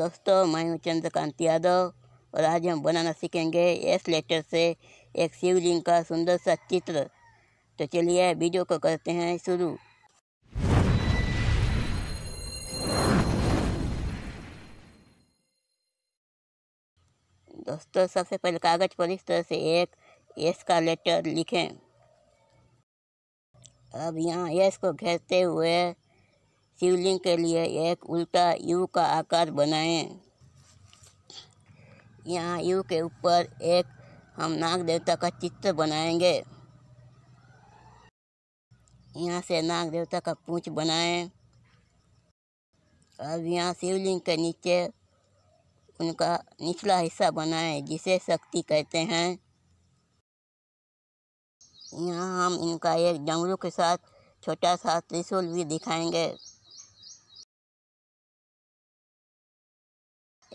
दोस्तों मैं हूँ चंद्रकांत यादव और आज हम बनाना सीखेंगे इस लेटर से एक शिवलिंग का सुंदर सा चित्र तो चलिए वीडियो को करते हैं शुरू दोस्तों सबसे पहले कागज़ पर इस तरह से एक एस का लेटर लिखें अब यहाँ एस को घेरते हुए शिवलिंग के लिए एक उल्टा यू का आकार बनाएं यहाँ यू के ऊपर एक हम नाग देवता का चित्र बनाएंगे यहाँ से नाग देवता का पूंछ बनाएं अब यहाँ शिवलिंग के नीचे उनका निचला हिस्सा बनाएं जिसे शक्ति कहते हैं यहाँ हम इनका एक जंगलों के साथ छोटा सा त्रिशूल भी दिखाएंगे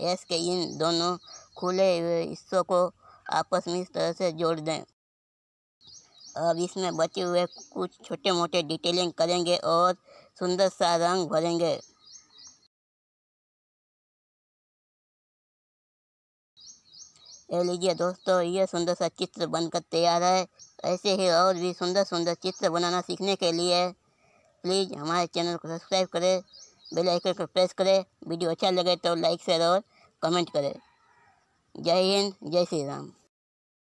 एस के इन दोनों खुले हुए हिस्सों को आपस में इस तरह से जोड़ दें अब इसमें बचे हुए कुछ छोटे मोटे डिटेलिंग करेंगे और सुंदर सा रंग भरेंगे ये लीजिए दोस्तों ये सुंदर सा चित्र बनकर तैयार है ऐसे ही और भी सुंदर सुंदर चित्र बनाना सीखने के लिए प्लीज़ हमारे चैनल को सब्सक्राइब करें बेल आइकन को प्रेस करें वीडियो अच्छा लगे तो लाइक शेयर और कमेंट करें जय हिंद जय श्री राम